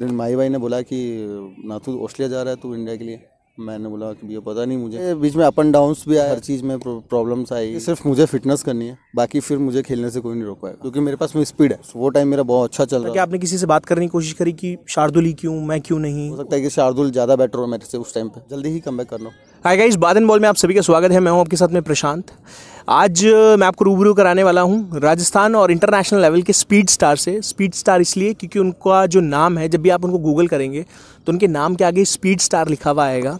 दिन माई भाई ने बोला कि नाथू ऑस्ट्रेलिया जा रहा है तू इंडिया के लिए मैंने बोला कि भैया पता नहीं मुझे बीच में अप एंड डाउन्स भी आए हर चीज़ में प्रॉब्लम्स आई सिर्फ मुझे फिटनेस करनी है बाकी फिर मुझे खेलने से कोई नहीं रोक पाएगा क्योंकि मेरे पास में स्पीड है वो टाइम मेरा बहुत अच्छा चल तो रहा है आपने किसी से बात करने की कोशिश करी कि शार्दुल ही क्यों मैं क्यों नहीं हो सकता है कि शार्दुल ज़्यादा बेटर हो मेरे से उस टाइम पर जल्दी ही कम बैक कर लो हाय गाइस बादन बॉल में आप सभी का स्वागत है मैं हूं आपके साथ में प्रशांत आज मैं आपको रूबरू कराने वाला हूं राजस्थान और इंटरनेशनल लेवल के स्पीड स्टार से स्पीड स्टार इसलिए क्योंकि उनका जो नाम है जब भी आप उनको गूगल करेंगे तो उनके नाम के आगे स्पीड स्टार लिखा हुआ आएगा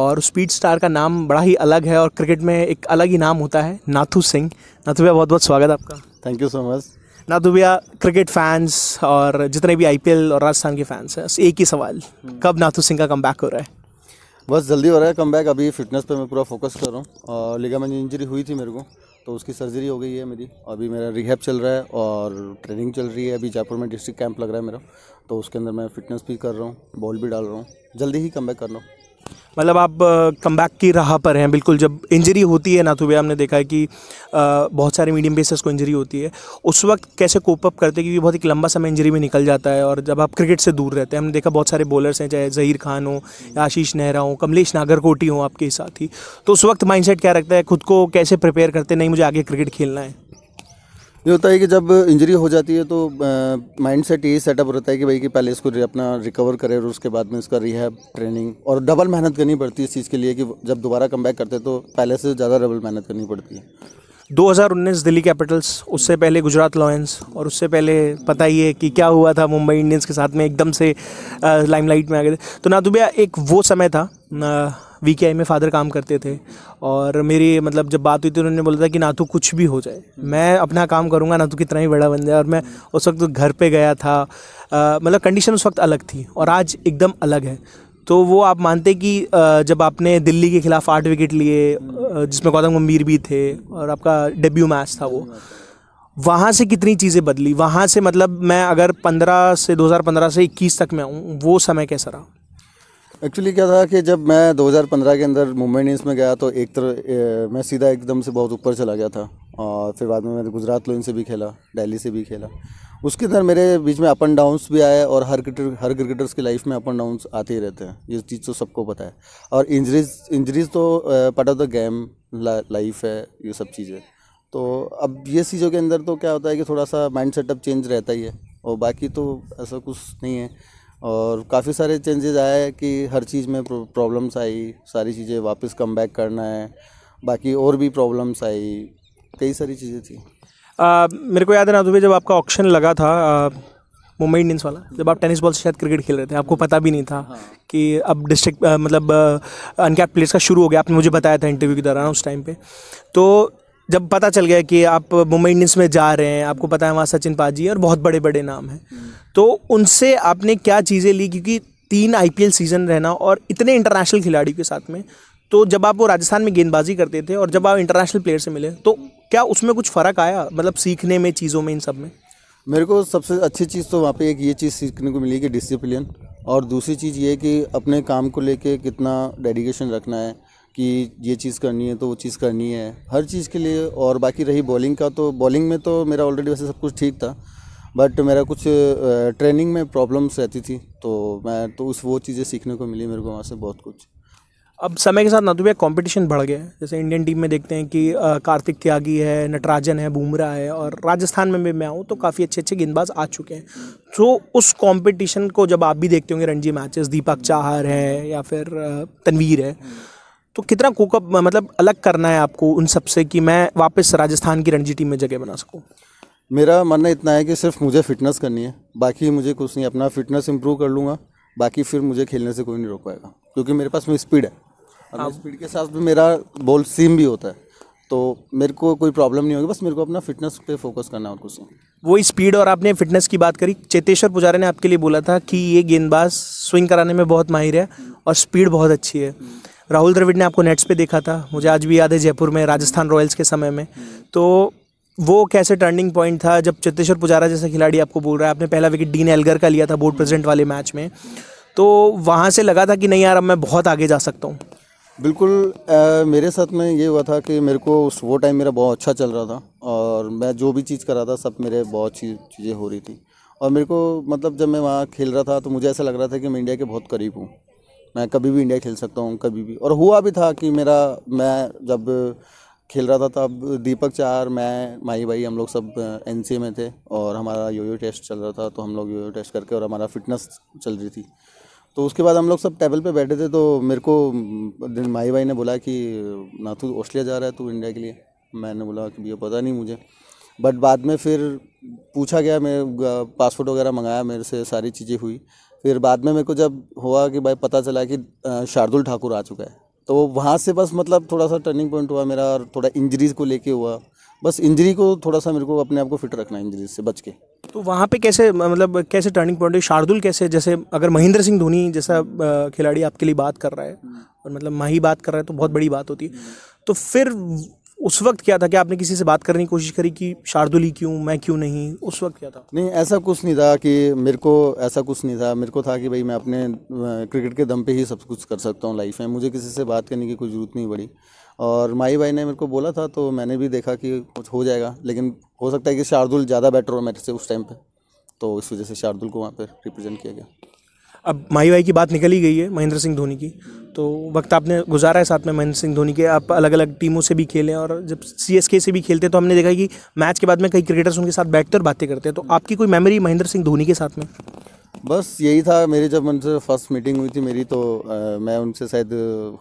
और स्पीड स्टार का नाम बड़ा ही अलग है और क्रिकेट में एक अलग ही नाम होता है नाथू सिंह नाथू भैया बहुत बहुत स्वागत आपका thank you so much Nathu भैया क्रिकेट फैंस और जितने भी आईपीएल और राजस्थान के फैंस हैं एक ही सवाल हम्म। कब नाथू सिंह का कम हो रहा है बस जल्दी हो रहा है कम बैक अभी फिटनेस पे मैं पूरा फोकस कर रहा हूँ और लिगामेंट इंजरी हुई थी मेरे को तो उसकी सर्जरी हो गई है मेरी अभी मेरा रिहैब चल रहा है और ट्रेनिंग चल रही है अभी जयपुर में डिस्ट्रिक्ट कैंप लग रहा है मेरा तो उसके अंदर मैं फिटनेस भी कर रहा हूँ बॉल भी डाल रहा हूँ जल्दी ही कम बैक कर रहा हूँ मतलब आप कमबैक की राह पर हैं बिल्कुल जब इंजरी होती है ना तो भैया हमने देखा है कि बहुत सारे मीडियम पेसर्स को इंजरी होती है उस वक्त कैसे कोप अप करते हैं क्योंकि बहुत एक लंबा समय इंजरी में निकल जाता है और जब आप क्रिकेट से दूर रहते हैं हमने देखा बहुत सारे बॉलर्स हैं चाहे जहीर खान हो या आशीष नेहरा हो कमलेश नागरकोटी हो आपके ही तो उस वक्त माइंड क्या रखता है खुद को कैसे प्रिपेयर करते नहीं मुझे आगे क्रिकेट खेलना है ये होता है कि जब इंजरी हो जाती है तो माइंड सेट यही सेटअप रहता है कि भाई कि पहले इसको अपना रिकवर करें और उसके बाद में इसका रिहैब ट्रेनिंग और डबल मेहनत करनी पड़ती है इस चीज़ के लिए कि जब दोबारा कम करते हैं तो पहले से ज़्यादा डबल मेहनत करनी पड़ती है 2019 दिल्ली कैपिटल्स उससे पहले गुजरात लॉयंस और उससे पहले पता ही है कि क्या हुआ था मुंबई इंडियंस के साथ में एकदम से लाइमलाइट में आ गए थे तो नादुबिया एक वो समय था वी में फ़ादर काम करते थे और मेरी मतलब जब बात हुई थी उन्होंने बोला था कि ना तो कुछ भी हो जाए हम्म। मैं अपना काम करूँगा ना तो कितना ही बड़ा बन जाए और मैं उस वक्त घर पे गया था मतलब कंडीशन उस वक्त अलग थी और आज एकदम अलग है तो वो आप मानते कि जब आपने दिल्ली के खिलाफ आठ विकेट लिए जिसमें गौतम गंभीर भी थे और आपका डेब्यू मैच था वो वहाँ से कितनी चीज़ें बदली वहाँ से मतलब मैं अगर 15 से 2015 से 21 तक मैं आऊँ वो समय कैसा रहा एक्चुअली क्या था कि जब मैं 2015 के अंदर मुंबई इंडियंस में गया तो एक तरह मैं सीधा एकदम से बहुत ऊपर चला गया था और फिर बाद में मैंने गुजरात लोइन से भी खेला दिल्ली से भी खेला उसके अंदर मेरे बीच में अप एंड डाउन्स भी आए और हर क्रिकेटर हर क्रिकेटर्स की लाइफ में अप एंड डाउन्स आते ही रहते हैं ये चीज़ तो सबको पता है और इंजरीज इंजरीज तो part of the game life है ये सब चीज़ें तो अब ये चीज़ों के अंदर तो क्या होता है कि थोड़ा सा माइंड सेटअप चेंज रहता ही है और बाकी तो ऐसा कुछ नहीं है और काफ़ी सारे चेंजेस आए कि हर चीज़ में प्रॉब्लम्स आई सारी चीज़ें वापस कम बैक करना है बाकी और भी प्रॉब्लम्स आई कई सारी चीज़ें थी आ, मेरे को याद है ना तुम्हें जब आपका ऑप्शन लगा था मुंबई इंडियंस वाला जब आप टेनिस बॉल से शायद क्रिकेट खेल रहे थे आपको हाँ। पता भी नहीं था हाँ। कि अब डिस्ट्रिक्ट मतलब अनकैप प्लेस का शुरू हो गया आपने मुझे बताया था इंटरव्यू के दौरान उस टाइम पे तो जब पता चल गया कि आप मुंबई इंडियंस में जा रहे हैं आपको पता है वहाँ सचिन पाजी और बहुत बड़े बड़े नाम हैं तो उनसे आपने क्या चीज़ें ली क्योंकि तीन आई सीज़न रहना और इतने इंटरनेशनल खिलाड़ियों के साथ में तो जब आप वो राजस्थान में गेंदबाजी करते थे और जब आप इंटरनेशनल प्लेयर से मिले तो क्या उसमें कुछ फ़र्क आया मतलब सीखने में चीज़ों में इन सब में मेरे को सबसे अच्छी चीज़ तो वहाँ पे एक ये चीज़ सीखने को मिली कि डिसिप्लिन और दूसरी चीज़ ये कि अपने काम को लेके कितना डेडिकेशन रखना है कि ये चीज़ करनी है तो वो चीज़ करनी है हर चीज़ के लिए और बाकी रही बॉलिंग का तो बॉलिंग में तो मेरा ऑलरेडी वैसे सब कुछ ठीक था बट मेरा कुछ ट्रेनिंग में प्रॉब्लम्स रहती थी तो मैं तो उस वो चीज़ें सीखने को मिली मेरे को वहाँ से बहुत कुछ अब समय के साथ ना तो भैया कॉम्पिटिशन बढ़ गया जैसे इंडियन टीम में देखते हैं कि कार्तिक त्यागी है नटराजन है बूमरा है और राजस्थान में भी मैं आऊँ तो काफ़ी अच्छे अच्छे गेंदबाज आ चुके हैं तो उस कंपटीशन को जब आप भी देखते होंगे रणजी मैचेस दीपक चाहर है या फिर तनवीर है तो कितना कोकअप मतलब अलग करना है आपको उन सब से कि मैं वापस राजस्थान की रणजी टीम में जगह बना सकूँ मेरा मानना इतना है कि सिर्फ मुझे फिटनेस करनी है बाकी मुझे कुछ नहीं अपना फिटनेस इम्प्रूव कर लूँगा बाकी फिर मुझे खेलने से कोई नहीं रोक पाएगा क्योंकि मेरे पास में स्पीड है और हाँ। स्पीड के साथ भी मेरा बॉल सीम भी होता है तो मेरे को कोई प्रॉब्लम नहीं होगी बस मेरे को अपना फिटनेस पे फोकस करना और कुछ नहीं वही स्पीड और आपने फिटनेस की बात करी चेतेश्वर पुजारा ने आपके लिए बोला था कि ये गेंदबाज स्विंग कराने में बहुत माहिर है और स्पीड बहुत अच्छी है राहुल द्रविड़ ने आपको नेट्स पे देखा था मुझे आज भी याद है जयपुर में राजस्थान रॉयल्स के समय में तो वो कैसे टर्निंग पॉइंट था जब चेतेश्वर पुजारा जैसा खिलाड़ी आपको बोल रहा है आपने पहला विकेट डीन एलगर का लिया था बोर्ड प्रेजिडेंट वाले मैच में तो वहाँ से लगा था कि नहीं यार अब मैं बहुत आगे जा सकता हूँ बिल्कुल आ, मेरे साथ में ये हुआ था कि मेरे को उस वो टाइम मेरा बहुत अच्छा चल रहा था और मैं जो भी चीज़ कर रहा था सब मेरे बहुत अच्छी चीज़ें हो रही थी और मेरे को मतलब जब मैं वहाँ खेल रहा था तो मुझे ऐसा लग रहा था कि मैं इंडिया के बहुत करीब हूँ मैं कभी भी इंडिया खेल सकता हूँ कभी भी और हुआ भी था कि मेरा मैं जब खेल रहा था तब दीपक चार मैं माही भाई हम लोग सब एन में थे और हमारा यो टेस्ट चल रहा था तो हम लोग यो टेस्ट करके और हमारा फिटनेस चल रही थी तो उसके बाद हम लोग सब टेबल पे बैठे थे तो मेरे को दिन माही भाई ने बोला कि ना तू ऑस्ट्रेलिया जा रहा है तू इंडिया के लिए मैंने बोला कि भैया पता नहीं मुझे बट बाद में फिर पूछा गया मैं पासपोर्ट वगैरह मंगाया मेरे से सारी चीज़ें हुई फिर बाद में मेरे को जब हुआ कि भाई पता चला कि शार्दुल ठाकुर आ चुका है तो वहाँ से बस मतलब थोड़ा सा टर्निंग पॉइंट हुआ मेरा और थोड़ा इंजरीज को लेके हुआ बस इंजरी को थोड़ा सा मेरे को अपने आप को फिट रखना इंजरीज से बच के तो वहाँ पे कैसे मतलब कैसे टर्निंग पॉइंट शार्दुल कैसे जैसे अगर महेंद्र सिंह धोनी जैसा खिलाड़ी आपके लिए बात कर रहा है और मतलब माही बात कर रहा है तो बहुत बड़ी बात होती है तो फिर उस वक्त क्या था कि आपने किसी से बात करने की कोशिश करी कि शार्दुली क्यों मैं क्यों नहीं उस वक्त क्या था नहीं ऐसा कुछ नहीं था कि मेरे को ऐसा कुछ नहीं था मेरे को था कि भाई मैं अपने क्रिकेट के दम पे ही सब कुछ कर सकता हूँ लाइफ में मुझे किसी से बात करने की कोई ज़रूरत नहीं पड़ी और माई भाई ने मेरे को बोला था तो मैंने भी देखा कि कुछ हो जाएगा लेकिन हो सकता है कि शार्दुल ज़्यादा बेटर हो मेरे से उस टाइम पर तो इस वजह से शार्दुल को वहाँ पर रिप्रेजेंट किया गया अब माई भाई की बात निकली गई है महेंद्र सिंह धोनी की तो वक्त आपने गुजारा है साथ में महेंद्र सिंह धोनी के आप अलग अलग टीमों से भी खेले और जब सी से भी खेलते हैं तो हमने देखा कि मैच के बाद में कई क्रिकेटर्स उनके साथ बैठते और बातें करते हैं तो आपकी कोई मेमोरी महेंद्र सिंह धोनी के साथ में बस यही था मेरी जब उनसे फर्स्ट मीटिंग हुई थी मेरी तो आ, मैं उनसे शायद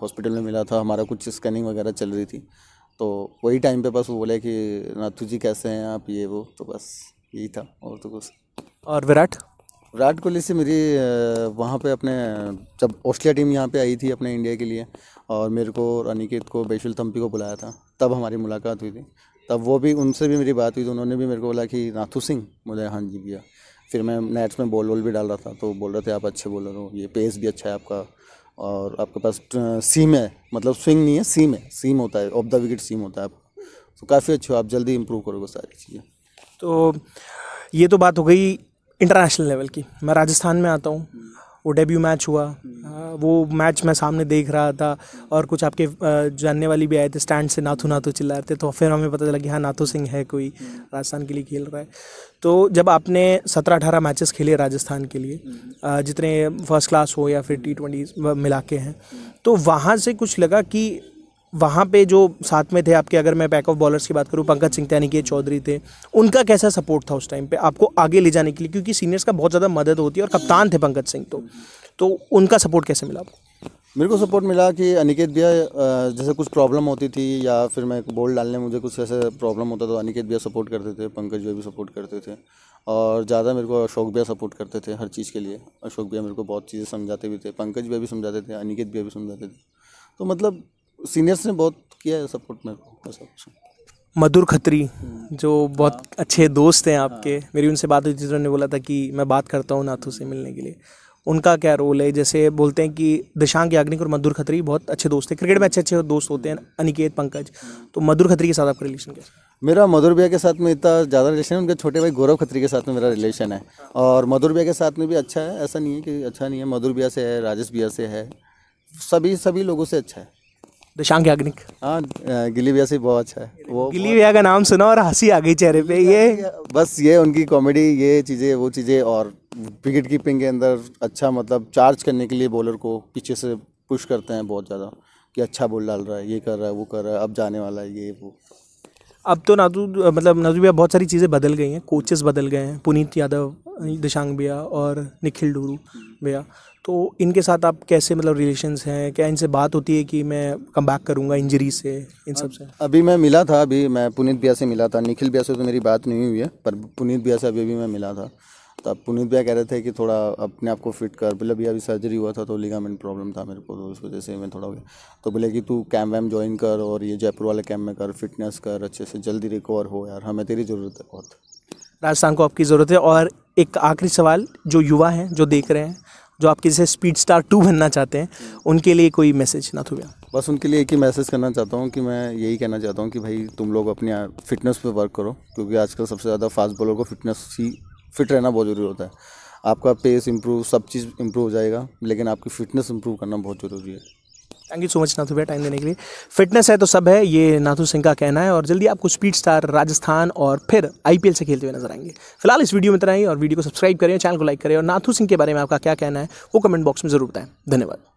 हॉस्पिटल में मिला था हमारा कुछ स्कैनिंग वगैरह चल रही थी तो वही टाइम पे बस वो बोले कि नाथू जी कैसे हैं आप ये वो तो बस यही था और तो कुछ और विराट विराट कोहली से मेरी वहाँ पे अपने जब ऑस्ट्रेलिया टीम यहाँ पे आई थी अपने इंडिया के लिए और मेरे को और अनिकेत को बैशुल थम्पी को बुलाया था तब हमारी मुलाकात हुई थी तब वो भी उनसे भी मेरी बात हुई थी उन्होंने भी मेरे को बोला कि नाथू सिंह मुझे हाँ जी भैया फिर मैं नेट्स में बॉल वॉल भी डाल रहा था तो बोल रहे थे आप अच्छे बॉलर हो ये पेस भी अच्छा है आपका और आपके पास सीम है मतलब स्विंग नहीं है सीम है सीम होता है ऑफ द विकेट सीम होता है आपका तो काफ़ी अच्छे हो आप जल्दी इम्प्रूव करोगे सारी चीज़ें तो ये तो बात हो गई इंटरनेशनल लेवल की मैं राजस्थान में आता हूँ वो डेब्यू मैच हुआ हम्म। हाँ, वो मैच मैं सामने देख रहा था और कुछ आपके जानने वाली भी आए थे स्टैंड से नाथू नाथू चिल्ला रहे थे तो फिर हमें पता चला कि हाँ नाथू सिंह है कोई हम्म। राजस्थान के लिए खेल रहा है तो जब आपने सत्रह अठारह मैचेस खेले राजस्थान के लिए हम्म। जितने फर्स्ट क्लास हो या फिर टी ट्वेंटी मिला के हैं तो वहाँ से कुछ लगा कि वहाँ पे जो साथ में थे आपके अगर मैं बैक ऑफ बॉलर्स की बात करूँ पंकज सिंह त्यानी के चौधरी थे उनका कैसा सपोर्ट था उस टाइम पे आपको आगे ले जाने के लिए क्योंकि सीनियर्स का बहुत ज़्यादा मदद होती है और कप्तान थे पंकज सिंह तो तो उनका सपोर्ट कैसे मिला आपको मेरे को सपोर्ट मिला कि अनिकेत भैया जैसे कुछ प्रॉब्लम होती थी या फिर मैं बॉल डालने मुझे कुछ ऐसे प्रॉब्लम होता तो अनिकेत भैया सपोर्ट करते थे पंकज भैया भी सपोर्ट करते थे और ज़्यादा मेरे को अशोक भैया सपोर्ट करते थे हर चीज़ के लिए अशोक भैया मेरे को बहुत चीज़ें समझाते भी थे पंकज भैया भी समझाते थे अनिकेत भैया भी समझाते थे तो मतलब सीनियर्स ने बहुत किया है सपोर्ट मेरे को सब मधुर खत्री हम्म। जो बहुत हाँ। अच्छे दोस्त हैं आपके हाँ। मेरी उनसे बात हुई थी उन्होंने बोला था कि मैं बात करता हूँ नाथू से मिलने के लिए उनका क्या रोल है जैसे बोलते हैं कि दिशांक याग्निक और मधुर खत्री बहुत अच्छे दोस्त हैं क्रिकेट में अच्छे अच्छे दोस्त होते हैं अनिकेत पंकज हम्म। तो मधुर खत्री के साथ आपका रिलेशन क्या मेरा मधुर भैया के साथ में इतना ज़्यादा रिलेशन है उनके छोटे भाई गौरव खत्री के साथ में मेरा रिलेशन है हाँ। और मधुर भैया के साथ में भी अच्छा है ऐसा नहीं है कि अच्छा नहीं है मधुर भैया से है राजेश भैया से है सभी सभी लोगों से अच्छा है दशांक याग्निक हाँ गिली भैया से बहुत अच्छा है वो गिली भैया का नाम सुना और हंसी आ गई चेहरे पे ये बस ये उनकी कॉमेडी ये चीज़ें वो चीज़ें और विकेट कीपिंग के अंदर अच्छा मतलब चार्ज करने के लिए बॉलर को पीछे से पुश करते हैं बहुत ज़्यादा कि अच्छा बोल डाल रहा है ये कर रहा है वो कर रहा है अब जाने वाला है ये वो अब तो नाजू मतलब नाजू भैया बहुत सारी चीज़ें बदल गई हैं कोचेस बदल गए हैं पुनीत यादव दशांग भैया और निखिल डूरू भैया तो इनके साथ आप कैसे मतलब रिलेशंस हैं क्या इनसे बात होती है कि मैं कम बैक करूँगा इंजरी से इन सब से अभी मैं मिला था अभी मैं पुनीत भैया से मिला था निखिल भैया से तो मेरी बात नहीं हुई है पर पुनीत भैया से अभी भी मैं मिला था तो अब पुनीत भैया कह रहे थे कि थोड़ा अपने आप को फिट कर बोले भैया अभी सर्जरी हुआ था तो लिगामेंट प्रॉब्लम था मेरे को तो उस वजह से मैं थोड़ा हो गया तो बोले कि तू कैम्प वैम ज्वाइन कर और ये जयपुर वाले कैम्प में कर फिटनेस कर अच्छे से जल्दी रिकवर हो यार हमें तेरी ज़रूरत है बहुत राजस्थान को आपकी ज़रूरत है और एक आखिरी सवाल जो युवा हैं जो देख रहे हैं जो आपके जैसे स्पीड स्टार टू बनना चाहते हैं उनके लिए कोई मैसेज ना थोड़ा बस उनके लिए एक ही मैसेज करना चाहता हूँ कि मैं यही कहना चाहता हूँ कि भाई तुम लोग अपने फिटनेस पे वर्क करो क्योंकि आजकल सबसे ज़्यादा फास्ट बॉलर को फिटनेस ही फिट रहना बहुत ज़रूरी होता है आपका पेस इम्प्रूव सब चीज़ इम्प्रूव हो जाएगा लेकिन आपकी फ़िटनेस इम्प्रूव करना बहुत ज़रूरी है thank you so much Nathu भैया टाइम देने के लिए फिटनेस है तो सब है ये नाथू सिंह का कहना है और जल्दी आपको स्पीड स्टार राजस्थान और फिर आई से खेलते हुए नजर आएंगे फिलहाल इस वीडियो में इतना ही और वीडियो को सब्सक्राइब करें चैनल को लाइक करें और नाथू सिंह के बारे में आपका क्या कहना है वो कमेंट बॉक्स में जरूर बताएं धन्यवाद